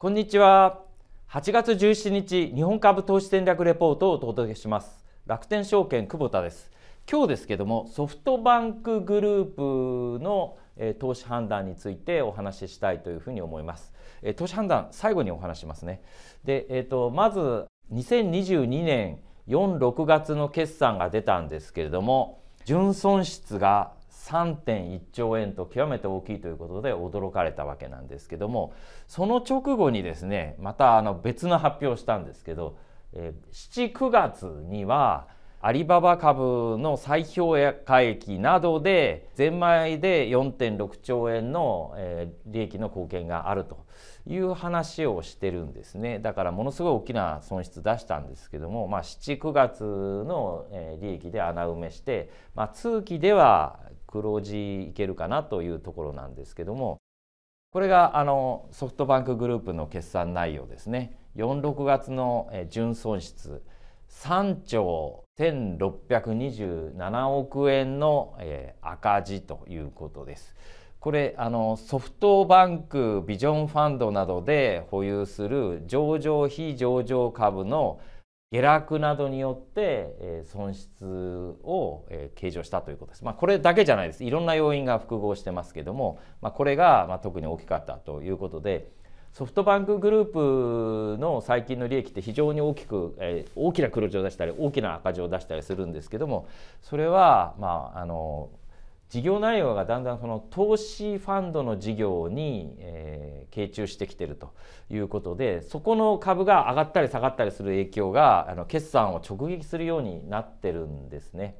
こんにちは。8月17日、日本株投資戦略レポートをお届けします。楽天証券久保田です。今日ですけども、ソフトバンクグループの、え投資判断についてお話ししたいというふうに思います。え投資判断、最後にお話しますね。で、えっ、と、まず2022年4、6月の決算が出たんですけれども、純損失が3.1兆円と極めて大きいということで驚かれたわけなんですけどもその直後にですねまたあの別の発表をしたんですけど、えー、79月にはアリババ株の再評価益などでゼンマイで4.6兆円の、利益の貢献があるという話をしてるんですねだからものすごい大きな損失出したんですけども、まあ、79月の、利益で穴埋めして、まあ、通期では黒字いけるかなというところなんですけどもこれがあのソフトバンクグループの決算内容ですね46月の純損失3兆1627億円の赤字ということです。これあのソフトバンクビジョンファンドなどで保有する上場非上場株の下落などによって損失を計上したということです。まあ、これだけじゃないです。いろんな要因が複合してますけども、まあ、これが特に大きかったということで、ソフトバンクグループの最近の利益って非常に大きく、え大きな黒字を出したり大きな赤字を出したりするんですけどもそれは、まあ、あの事業内容がだんだんその投資ファンドの事業に、えー、傾注してきてるということでそこの株が上がったり下がったりする影響があの決算を直撃するようになってるんですね。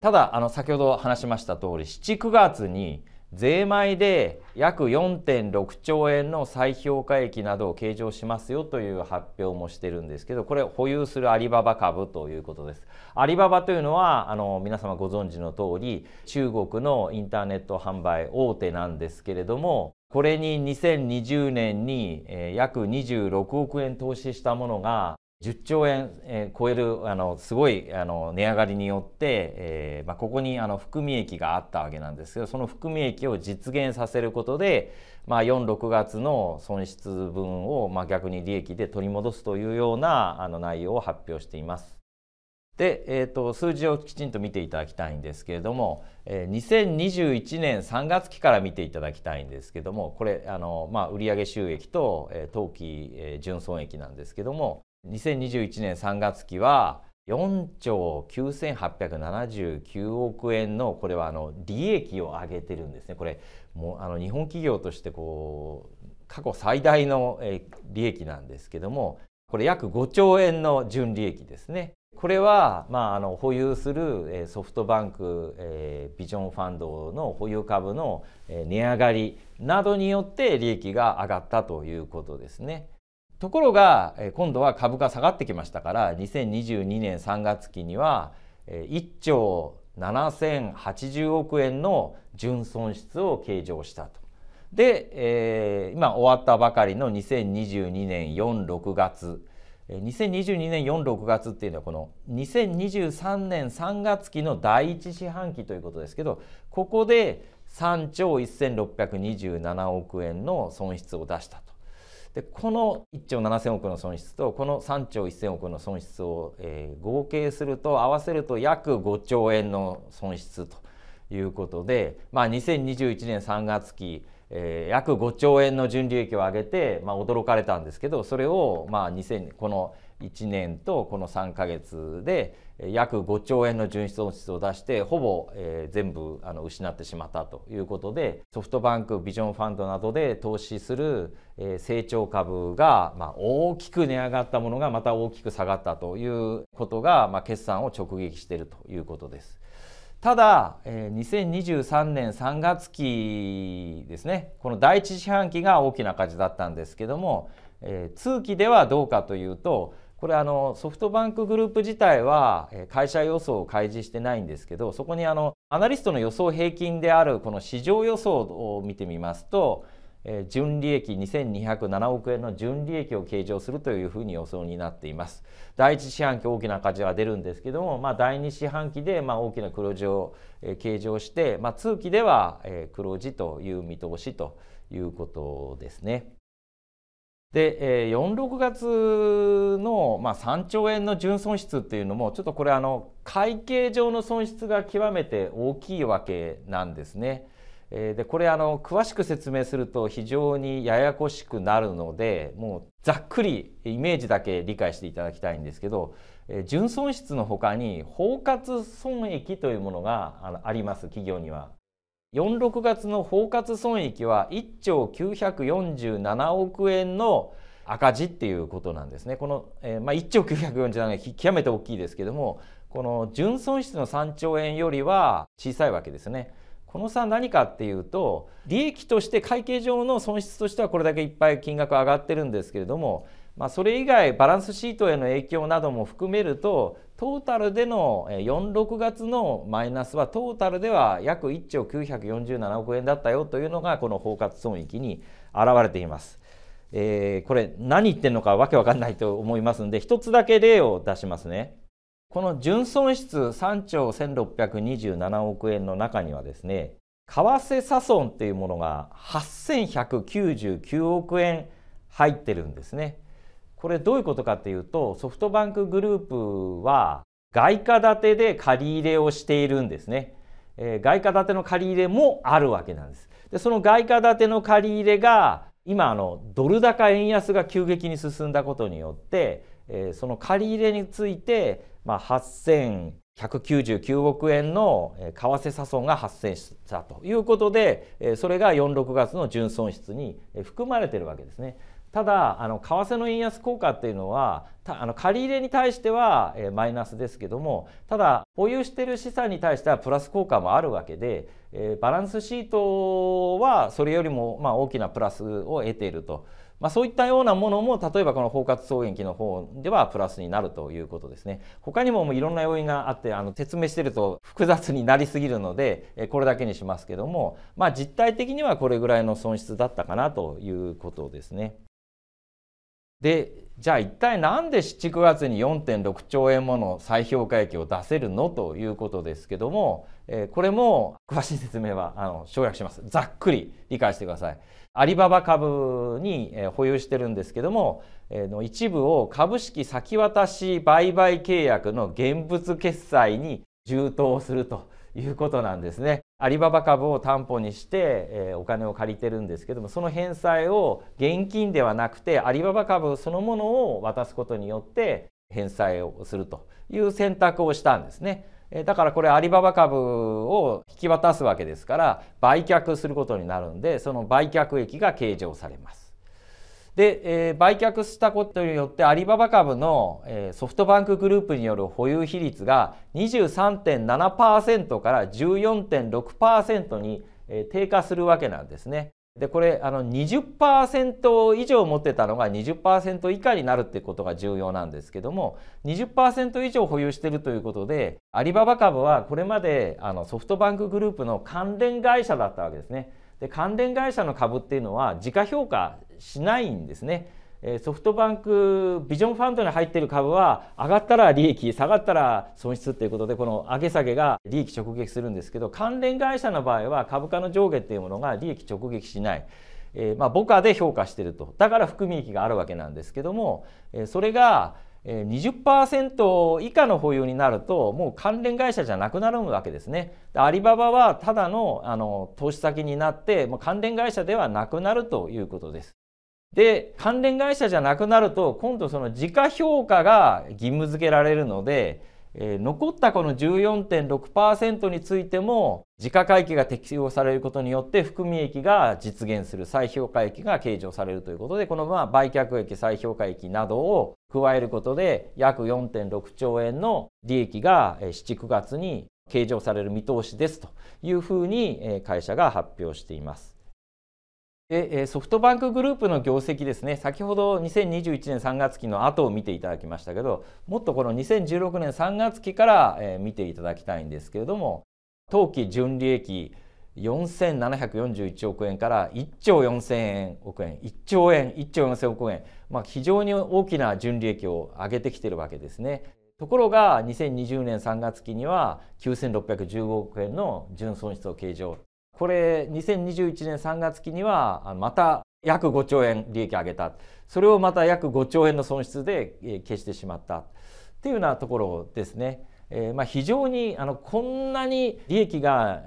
ただあの先ほど話しました通り79月に税前で約4.6兆円の再評価益などを計上しますよという発表もしてるんですけどこれ保有するアリババ株ということですアリババというのはあの皆様ご存知の通り中国のインターネット販売大手なんですけれどもこれに2020年に約26億円投資したものが10兆円、超えるあのすごいあの値上がりによって、えーまあ、ここにあの含み益があったわけなんですけどその含み益を実現させることで、まあ、46月の損失分を、まあ、逆に利益で取り戻すというようなあの内容を発表しています。で、えーと、数字をきちんと見ていただきたいんですけれども、えー、2021年3月期から見ていただきたいんですけれどもこれあの、まあ、売上収益と、えー、当期、えー、純損益なんですけども2021年3月期は4兆9879億円のこれはあの利益を上げてるんですねこれもうあの日本企業としてこう過去最大の利益なんですけどもこれ約5兆円の純利益ですねこれは、まあ、あの保有するソフトバンク、えー、ビジョンファンドの保有株の値上がりなどによって利益が上がったということですね。ところが今度は株価下がってきましたから2022年3月期には1兆7080億円の純損失を計上したと。で、えー、今終わったばかりの2022年46月2022年46月っていうのはこの2023年3月期の第一四半期ということですけどここで3兆1627億円の損失を出したと。でこの1兆7,000億の損失とこの3兆1,000億の損失を、えー、合計すると合わせると約5兆円の損失ということで、まあ、2021年3月期えー、約5兆円の純利益を上げて、まあ、驚かれたんですけどそれを、まあ、2000この1年とこの3か月で約5兆円の純損失を出してほぼ、全部失ってしまったということでソフトバンクビジョンファンドなどで投資する、成長株が、大きく値上がったものがまた大きく下がったということが、決算を直撃しているということです。ただ、2023年3月期ですねこの第1四半期が大きな赤字だったんですけども、通期ではどうかというとこれあのソフトバンクグループ自体は会社予想を開示してないんですけどそこにあのアナリストの予想平均であるこの市場予想を見てみますと、えー、純利益2207億円の純利益を計上するというふうに予想になっています第1四半期大きな赤字は出るんですけども、まあ、第2四半期でまあ大きな黒字を計上して、まあ、通期では黒字という見通しということですね。で、46月の、まあ、3兆円の純損失っていうのもちょっとこれあの会計上の損失が極めて大きいわけなんですね。でこれあの詳しく説明すると非常にややこしくなるのでもうざっくりイメージだけ理解していただきたいんですけど、純損失のほかに包括損益というものがあります企業には。46月の包括損益は1兆947億円の赤字っていうことなんですね。この、えー、まあ、1兆947円極めて大きいですけどもこの純損失の3兆円よりは小さいわけですね。この差何かっていうと利益として会計上の損失としてはこれだけいっぱい金額上がってるんですけれどもまあ、それ以外バランスシートへの影響なども含めるとトータルでの46月のマイナスはトータルでは約1兆947億円だったよというのがこの包括損益に表れています。えー、これ何言ってるのかわけわかんないと思いますので一つだけ例を出しますね。この純損失3兆1627億円の中にはですね為替差損というものが8199億円入ってるんですね。これどういうことかっていうとソフトバンクグループは外貨建てで借り入れをしているんですね、えー、外貨建ての借り入れもあるわけなんですでその外貨建ての借り入れが今あのドル高円安が急激に進んだことによって、えー、その借り入れについて、まあ、8199億円の為替差損が発生したということでそれが46月の純損失に含まれているわけですね。ただあの為替の円安効果っていうのはあの借り入れに対しては、えー、マイナスですけどもただ保有している資産に対してはプラス効果もあるわけで、えー、バランスシートはそれよりも、まあ、大きなプラスを得ていると、まあ、そういったようなものも例えばこの包括総迎期の方ではプラスになるということですね他にももういろんな要因があってあの説明していると複雑になりすぎるので、えー、これだけにしますけども、まあ、実態的にはこれぐらいの損失だったかなということですね。でじゃあ一体なんで79月に4.6兆円もの再評価益を出せるのということですけども、えこれも詳しい説明はあの省略しますざっくり理解してくださいアリババ株に、え保有してるんですけども、えの一部を株式先渡し売買契約の現物決済に充当するということなんですねアリババ株を担保にして、えお金を借りてるんですけどもその返済を現金ではなくてアリババ株そのものを渡すことによって返済をするという選択をしたんですね。だからこれアリババ株を引き渡すわけですから売却することになるんでその売却益が計上されます。で、えー、売却したことによってアリババ株の、えー、ソフトバンクグループによる保有比率が23.7%から14.6%に、えー、低下するわけなんですね。でこれあの20%以上持ってたのが20%以下になるってことが重要なんですけども20%以上保有してるということでアリババ株はこれまであのソフトバンクグループの関連会社だったわけですね。で関連会社の株っていうのは時価評価しないんですね。ソフトバンクビジョンファンドに入っている株は上がったら利益下がったら損失ということでこの上げ下げが利益直撃するんですけど関連会社の場合は株価の上下っていうものが利益直撃しない。えー、まあ、母価で評価してるとだから含み益があるわけなんですけども、えそれが20%以下の保有になるともう関連会社じゃなくなるわけですね。アリババはただのあの投資先になってもう関連会社ではなくなるということです。で関連会社じゃなくなると今度その時価評価が義務付けられるので、えー、残ったこの14.6%についても時価会計が適用されることによって含み益が実現する再評価益が計上されるということでこのまま売却益再評価益などを加えることで約4.6兆円の利益が79月に計上される見通しですというふうに会社が発表しています。でソフトバンクグループの業績ですね先ほど2021年3月期の後を見ていただきましたけどもっとこの2016年3月期から見ていただきたいんですけれども当期純利益4741億円から1兆4000億円1兆円1兆4000億円、まあ、非常に大きな純利益を上げてきているわけですね。ところが2020年3月期には9615億円の純損失を計上これ2021年3月期にはまた約5兆円利益上げたそれをまた約5兆円の損失で消してしまったっていうようなところですね。えー、まあ非常にあのこんなに利益が、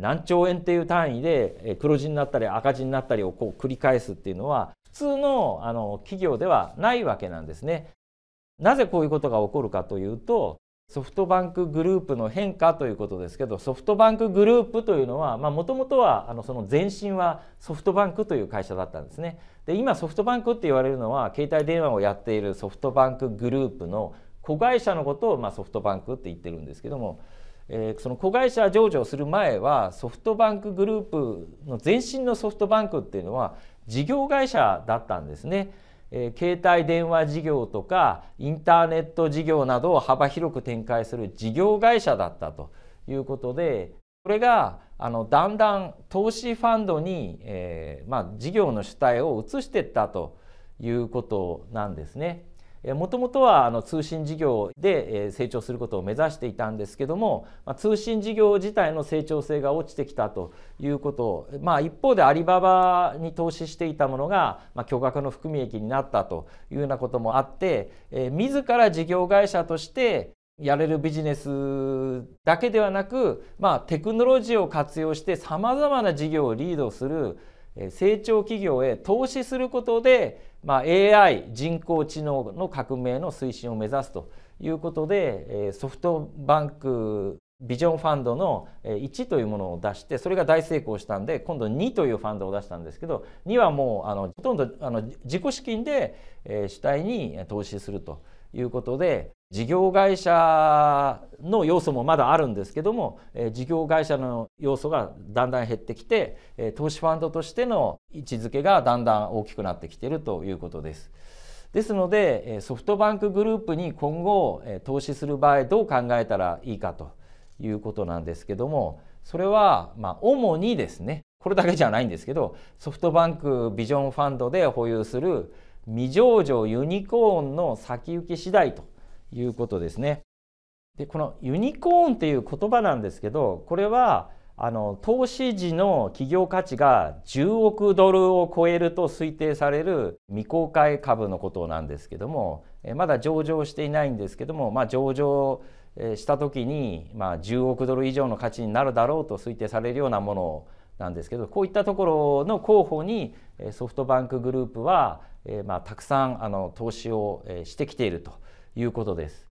何兆円っていう単位で黒字になったり赤字になったりをこう繰り返すっていうのは普通のあの企業ではないわけなんですね。なぜこういうことが起こるかというとソフトバンクグループの変化ということですけどソフトバンクグループというのはもともとはあのその前身はソフトバンクという会社だったんですねで今ソフトバンクって言われるのは携帯電話をやっているソフトバンクグループの子会社のことを、まあ、ソフトバンクって言ってるんですけども、えー、その子会社上場する前はソフトバンクグループの前身のソフトバンクっていうのは事業会社だったんですね。え携帯電話事業とかインターネット事業などを幅広く展開する事業会社だったということでこれがあのだんだん投資ファンドに、えーまあ、事業の主体を移していったということなんですね。もともとはあの通信事業で成長することを目指していたんですけども通信事業自体の成長性が落ちてきたということまあ、一方でアリババに投資していたものが、まあ、巨額の含み益になったというようなこともあって、えー、自ら事業会社としてやれるビジネスだけではなく、まあ、テクノロジーを活用してさまざまな事業をリードする成長企業へ投資することでまあ、AI 人工知能の革命の推進を目指すということでソフトバンクビジョンファンドの1というものを出してそれが大成功したんで今度2というファンドを出したんですけど2はもうあのほとんどあの自己資金で主体に投資するということで事業会社の要素もまだあるんですけども事業会社の要素がだんだん減ってきて投資ファンドとしての位置づけがだんだん大きくなってきているということです。ですのでソフトバンクグループに今後投資する場合どう考えたらいいかということなんですけどもそれはま主にですねこれだけじゃないんですけどソフトバンクビジョンファンドで保有する未上場ユニコーンの先行き次第と。いうことですね。でこのユニコーンっていう言葉なんですけどこれはあの投資時の企業価値が10億ドルを超えると推定される未公開株のことなんですけどもまだ上場していないんですけども、まあ、上場した時に、まあ、10億ドル以上の価値になるだろうと推定されるようなものなんですけどこういったところの候補にソフトバンクグループは、まあ、たくさんあの投資をしてきていると。いうことです。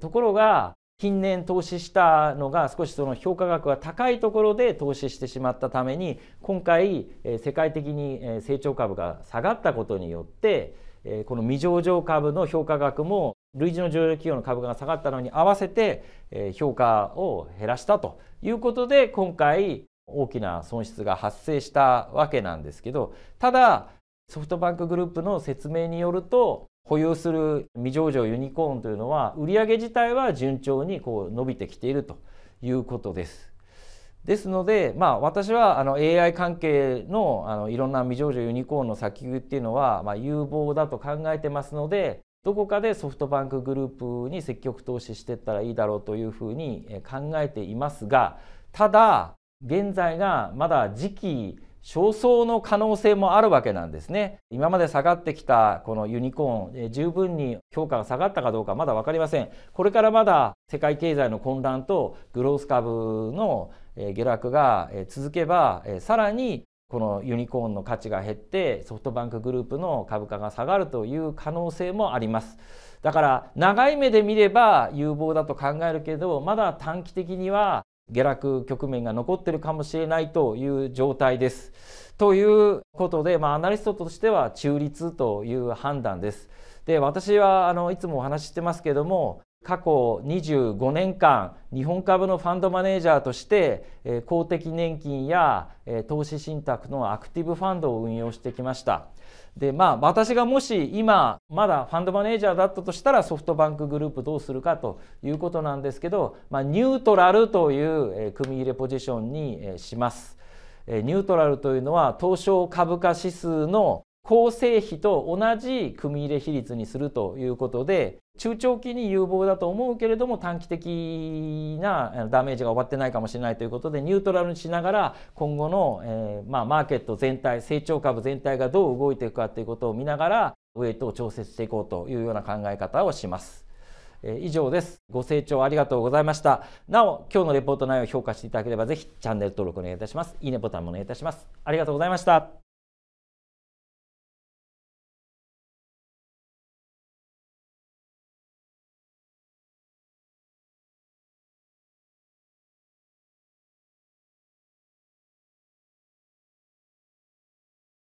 ところが近年投資したのが少しその評価額が高いところで投資してしまったために今回世界的に成長株が下がったことによってこの未上場株の評価額も類似の上場企業の株が下がったのに合わせて評価を減らしたということで今回大きな損失が発生したわけなんですけどただソフトバンクグループの説明によると保有する未上場ユニコーンというのは売上自体は順調にこう伸びてきているということです。ですので、まあ、私はあの AI 関係のあのいろんな未上場ユニコーンの先行きっていうのは、まあ、有望だと考えてますのでどこかでソフトバンクグループに積極投資していったらいいだろうというふうに考えていますがただ現在がまだ時期焦燥の可能性もあるわけなんですね今まで下がってきたこのユニコーン十分に評価が下がったかどうかまだ分かりませんこれからまだ世界経済の混乱とグロース株の下落が続けばさらにこのユニコーンの価値が減ってソフトバンクグループの株価が下がるという可能性もありますだから長い目で見れば有望だと考えるけどまだ短期的には下落局面が残ってるかもしれないという状態です。ということで、まあ、アナリストとしては中立という判断です。で私はあのいつもお話ししてますけども過去25年間日本株のファンドマネージャーとして、え公的年金や、え投資信託のアクティブファンドを運用してきました。でまあ私がもし今まだファンドマネージャーだったとしたらソフトバンクグループどうするかということなんですけど、まあ、ニュートラルという組み入れポジションにします。ニュートラルというのは東証株価指数の構成比と同じ組入れ比率にするということで中長期に有望だと思うけれども短期的なダメージが終わってないかもしれないということでニュートラルにしながら今後の、えー、まあ、マーケット全体成長株全体がどう動いていくかということを見ながらウェイトを調節していこうというような考え方をします。えー、以上です。ご清聴ありがとうございました。なお、今日のレポート内容を評価していただければ、ぜひチャンネル登録お願いいたします。いいねボタンもお願いいたします。ありがとうございました。